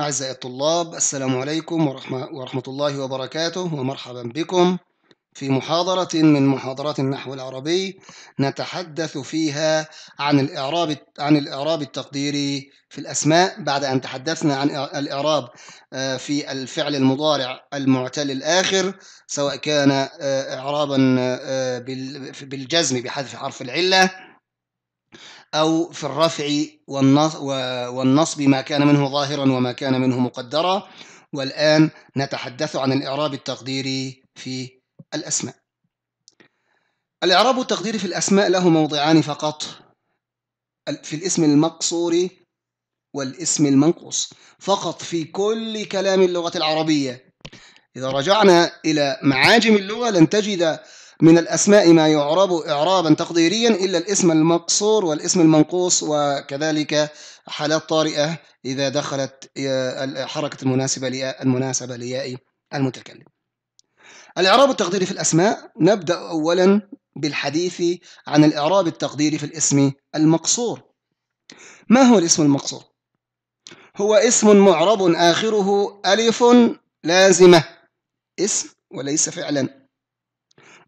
أعزائي الطلاب السلام عليكم ورحمة, ورحمة الله وبركاته ومرحبا بكم في محاضرة من محاضرات النحو العربي نتحدث فيها عن الإعراب عن الإعراب التقديري في الأسماء بعد أن تحدثنا عن الإعراب آه، في الفعل المضارع المعتل الآخر سواء كان آه، إعرابا آه، بالجزم بحذف حرف العلة أو في الرفع والنصب ما كان منه ظاهرا وما كان منه مقدرا والآن نتحدث عن الإعراب التقديري في الأسماء الإعراب التقديري في الأسماء له موضعان فقط في الاسم المقصور والاسم المنقوص فقط في كل كلام اللغة العربية إذا رجعنا إلى معاجم اللغة لن تجد من الأسماء ما يعرب إعرابا تقديريا إلا الاسم المقصور والاسم المنقوص وكذلك حالات طارئة إذا دخلت الحركة المناسبة لياء المناسبة لياء المتكلم الإعراب التقديري في الأسماء نبدأ أولا بالحديث عن الإعراب التقديري في الاسم المقصور ما هو الاسم المقصور؟ هو اسم معرب آخره ألف لازمة اسم وليس فعلا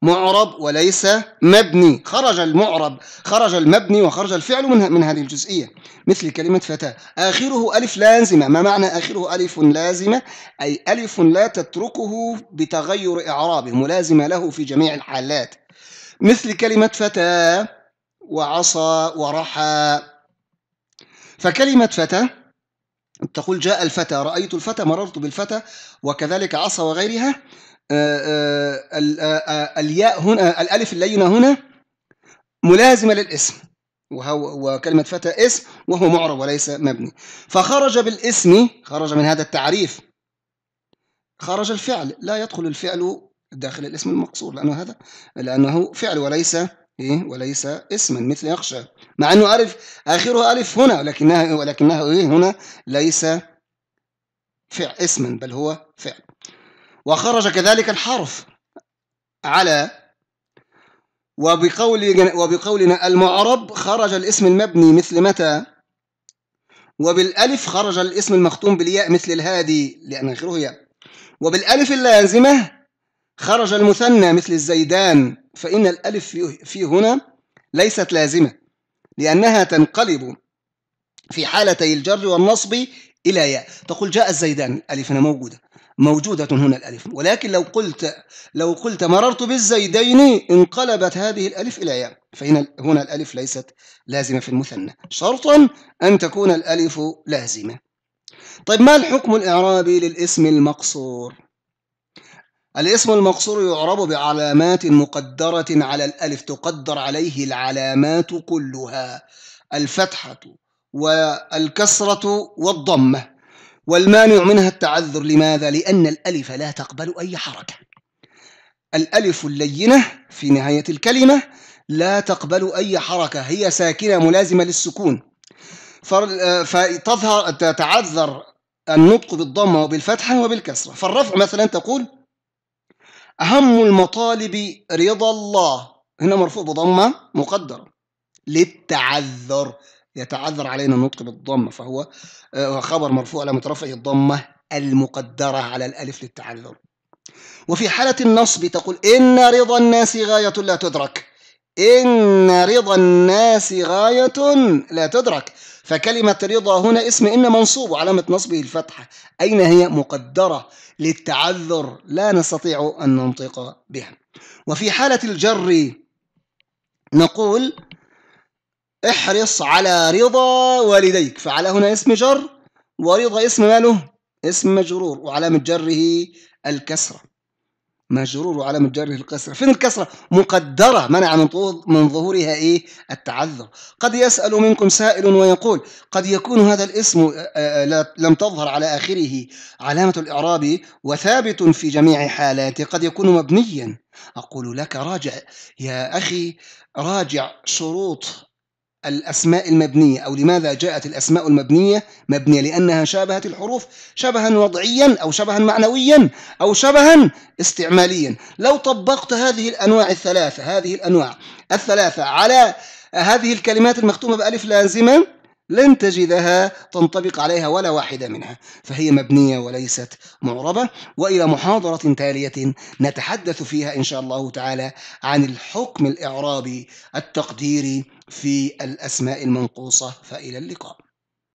معرب وليس مبني خرج المعرب خرج المبني وخرج الفعل من, من هذه الجزئية مثل كلمة فتاة آخره ألف لازمة ما معنى آخره ألف لازمة أي ألف لا تتركه بتغير إعرابه ملازمة له في جميع الحالات مثل كلمة فتاة وعصى ورحى فكلمة فتى تقول جاء الفتى رأيت الفتى مررت بالفتى وكذلك عصى وغيرها آه، آه، آه، الياء هنا الألف اللينة هنا ملازمة للاسم وهو وكلمة فتى اسم وهو معرب وليس مبني فخرج بالاسم خرج من هذا التعريف خرج الفعل لا يدخل الفعل داخل الاسم المقصور لأنه هذا لأنه فعل وليس إيه وليس اسما مثل يخشى مع أنه ألف آخرها ألف هنا ولكنها ولكنها إيه هنا ليس فعل اسما بل هو فعل وخرج كذلك الحرف على وبقول وبقولنا المعرب خرج الاسم المبني مثل متى وبالالف خرج الاسم المختوم بالياء مثل الهادي لان اخره ياء وبالالف اللازمه خرج المثنى مثل الزيدان فان الالف في هنا ليست لازمه لانها تنقلب في حالتي الجر والنصب الى ياء تقول جاء الزيدان الف هنا موجوده موجودة هنا الألف ولكن لو قلت لو قلت مررت بالزيدين انقلبت هذه الألف إلى ياء فهنا هنا الألف ليست لازمة في المثنى شرطا أن تكون الألف لازمة طيب ما الحكم الإعرابي للاسم المقصور الاسم المقصور يعرب بعلامات مقدرة على الألف تقدر عليه العلامات كلها الفتحة والكسرة والضمة والمانع منها التعذر لماذا؟ لأن الألف لا تقبل أي حركة الألف اللينة في نهاية الكلمة لا تقبل أي حركة هي ساكنة ملازمة للسكون فتظهر تتعذر النطق بالضمة وبالفتحة وبالكسرة فالرفع مثلا تقول أهم المطالب رضا الله هنا مرفوع بضمة مقدرة للتعذر يتعذر علينا النطق بالضمة فهو آه، خبر مرفوع على مترفعه الضمة المقدرة على الألف للتعذر وفي حالة النصب تقول إن رضا الناس غاية لا تدرك إن رضا الناس غاية لا تدرك فكلمة رضا هنا اسم إن منصوب وعلامة نصبه الفتحة أين هي مقدرة للتعذر لا نستطيع أن ننطق بها وفي حالة الجر نقول احرص على رضا والديك فعلى هنا اسم جر ورضا اسم ماله اسم مجرور وعلامة جره الكسرة مجرور وعلامة جره الكسرة فين الكسرة مقدرة منع من, من ظهورها إيه التعذر قد يسأل منكم سائل ويقول قد يكون هذا الاسم آه، آه، لم تظهر على آخره علامة الإعراب وثابت في جميع حالاته قد يكون مبنيا أقول لك راجع يا أخي راجع شروط الأسماء المبنية أو لماذا جاءت الأسماء المبنية مبنية لأنها شابهت الحروف شبها وضعيا أو شبها معنويا أو شبها استعماليا لو طبقت هذه الأنواع الثلاثة هذه الأنواع الثلاثة على هذه الكلمات المختومة بألف لازمة لن تجدها تنطبق عليها ولا واحدة منها فهي مبنية وليست معربة وإلى محاضرة تالية نتحدث فيها إن شاء الله تعالى عن الحكم الإعرابي التقديري في الأسماء المنقوصة فإلى اللقاء